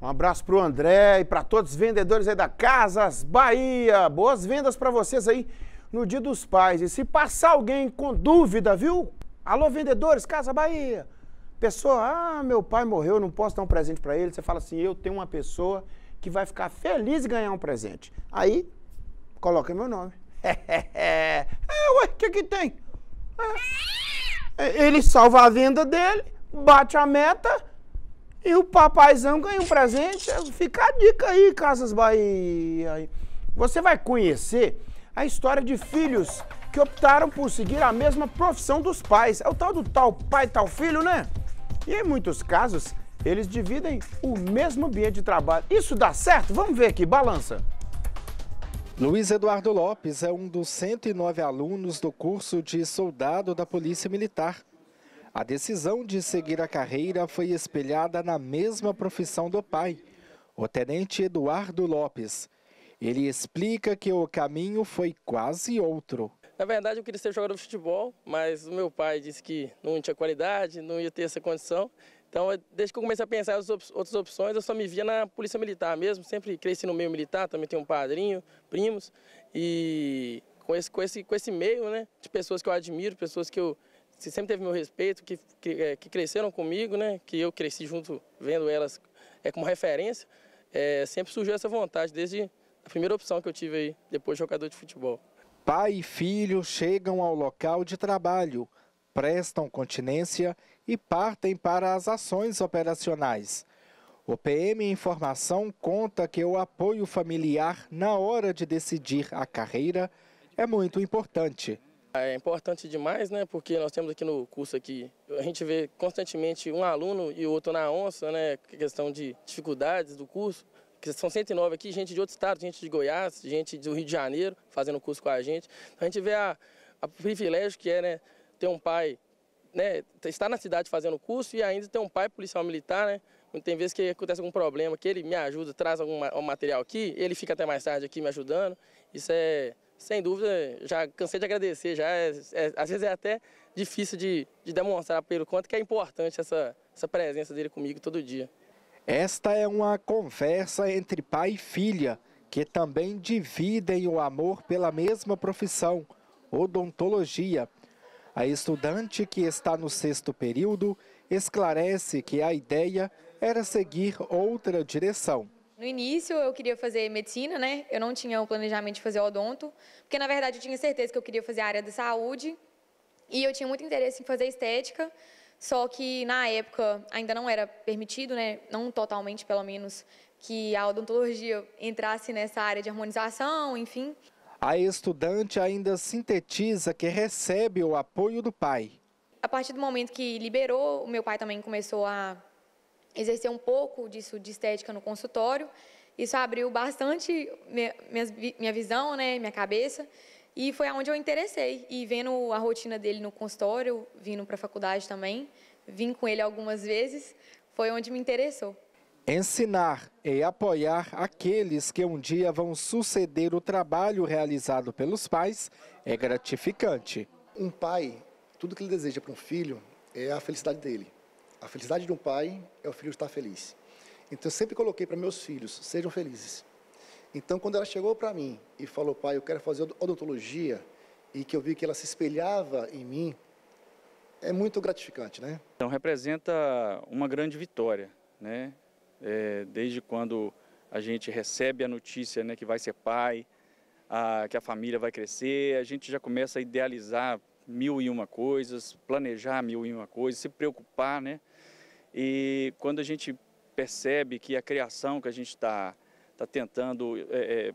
Um abraço para o André e para todos os vendedores aí da Casas Bahia. Boas vendas para vocês aí no Dia dos Pais. E se passar alguém com dúvida, viu? Alô, vendedores, Casa Bahia. Pessoa, ah, meu pai morreu, não posso dar um presente para ele. Você fala assim, eu tenho uma pessoa que vai ficar feliz em ganhar um presente. Aí, coloca meu nome. é, ué, o que que tem? É. Ele salva a venda dele, bate a meta e o papaizão ganhou um presente. Fica a dica aí, Casas Bahia. Você vai conhecer a história de filhos que optaram por seguir a mesma profissão dos pais. É o tal do tal pai, tal filho, né? E em muitos casos, eles dividem o mesmo ambiente de trabalho. Isso dá certo? Vamos ver aqui, balança. Luiz Eduardo Lopes é um dos 109 alunos do curso de soldado da Polícia Militar a decisão de seguir a carreira foi espelhada na mesma profissão do pai, o tenente Eduardo Lopes. Ele explica que o caminho foi quase outro. Na verdade, eu queria ser jogador de futebol, mas o meu pai disse que não tinha qualidade, não ia ter essa condição. Então, desde que eu comecei a pensar em outras opções, eu só me via na polícia militar mesmo. Sempre cresci no meio militar, também tenho um padrinho, primos. E com esse, com esse, com esse meio, né, de pessoas que eu admiro, pessoas que eu se sempre teve meu respeito, que, que, é, que, cresceram comigo, né? Que eu cresci junto, vendo elas é, como referência. É, sempre surgiu essa vontade, desde a primeira opção que eu tive aí, depois de jogador de futebol. Pai e filho chegam ao local de trabalho, prestam continência e partem para as ações operacionais. O PM Informação conta que o apoio familiar na hora de decidir a carreira é muito importante. É importante demais, né? Porque nós temos aqui no curso aqui, a gente vê constantemente um aluno e outro na onça, né? Questão de dificuldades do curso. Que são 109 aqui, gente de outro estado, gente de Goiás, gente do Rio de Janeiro fazendo curso com a gente. A gente vê a, a privilégio que é, né? Ter um pai, né? Estar na cidade fazendo curso e ainda ter um pai policial militar, né? Tem vezes que acontece algum problema, que ele me ajuda, traz algum material aqui, ele fica até mais tarde aqui me ajudando. Isso é sem dúvida, já cansei de agradecer, já é, é, às vezes é até difícil de, de, demonstrar pelo quanto que é importante essa, essa presença dele comigo todo dia. Esta é uma conversa entre pai e filha, que também dividem o amor pela mesma profissão, odontologia. A estudante que está no sexto período esclarece que a ideia era seguir outra direção. No início eu queria fazer medicina, né? Eu não tinha o planejamento de fazer odonto, porque na verdade eu tinha certeza que eu queria fazer a área da saúde e eu tinha muito interesse em fazer estética, só que na época ainda não era permitido, né? Não totalmente, pelo menos, que a odontologia entrasse nessa área de harmonização, enfim. A estudante ainda sintetiza que recebe o apoio do pai. A partir do momento que liberou, o meu pai também começou a exercer um pouco disso de estética no consultório. Isso abriu bastante minha, minha visão, né, minha cabeça. E foi aonde eu interessei. E vendo a rotina dele no consultório, vindo para a faculdade também, vim com ele algumas vezes, foi onde me interessou. Ensinar e apoiar aqueles que um dia vão suceder o trabalho realizado pelos pais é gratificante. Um pai, tudo que ele deseja para um filho é a felicidade dele. A felicidade de um pai é o filho estar feliz. Então eu sempre coloquei para meus filhos, sejam felizes. Então quando ela chegou para mim e falou, pai, eu quero fazer odontologia, e que eu vi que ela se espelhava em mim, é muito gratificante, né? Então representa uma grande vitória, né? É, desde quando a gente recebe a notícia, né, que vai ser pai, a, que a família vai crescer, a gente já começa a idealizar mil e uma coisas, planejar mil e uma coisas, se preocupar, né? E quando a gente percebe que a criação que a gente está tá tentando é, é,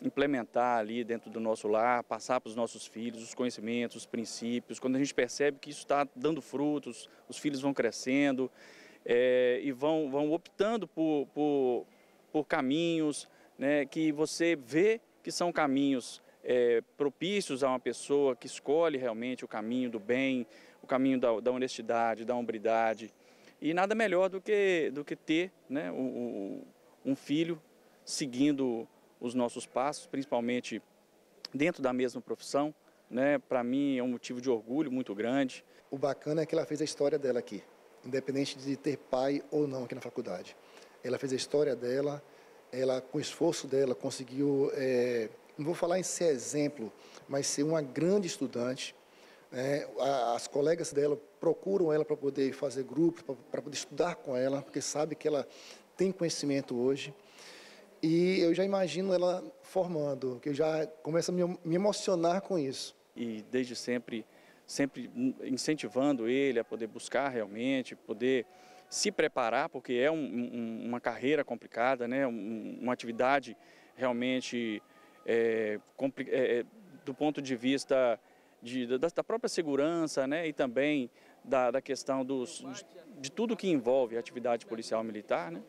implementar ali dentro do nosso lar, passar para os nossos filhos os conhecimentos, os princípios, quando a gente percebe que isso está dando frutos, os filhos vão crescendo é, e vão, vão optando por, por, por caminhos né, que você vê que são caminhos é, propícios a uma pessoa que escolhe realmente o caminho do bem, o caminho da, da honestidade, da hombridade. E nada melhor do que, do que ter né, o, o, um filho seguindo os nossos passos, principalmente dentro da mesma profissão. Né, Para mim é um motivo de orgulho muito grande. O bacana é que ela fez a história dela aqui, independente de ter pai ou não aqui na faculdade. Ela fez a história dela, ela com o esforço dela conseguiu é, não vou falar em ser exemplo, mas ser uma grande estudante. É, as colegas dela procuram ela para poder fazer grupos, para poder estudar com ela, porque sabe que ela tem conhecimento hoje. E eu já imagino ela formando, que eu já começo a me emocionar com isso. E desde sempre, sempre incentivando ele a poder buscar realmente, poder se preparar, porque é um, um, uma carreira complicada, né? Um, uma atividade realmente é, é, é, do ponto de vista de, da, da, própria segurança né, e também da, da questão dos, de, de, tudo que envolve a atividade policial militar. Né?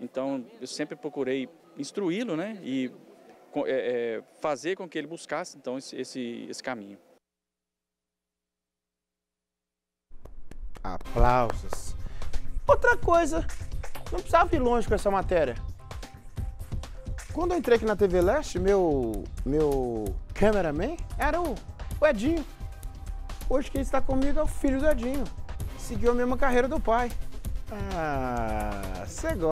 Então, eu sempre procurei instruí-lo né, e é, é, fazer com que ele buscasse então, esse, esse, esse caminho. Aplausos. Outra coisa, não precisava ir longe com essa matéria. Quando eu entrei aqui na TV Leste, meu, meu cameraman era o, o Edinho. Hoje quem está comigo é o filho do Edinho. Seguiu a mesma carreira do pai. Ah, você gosta. É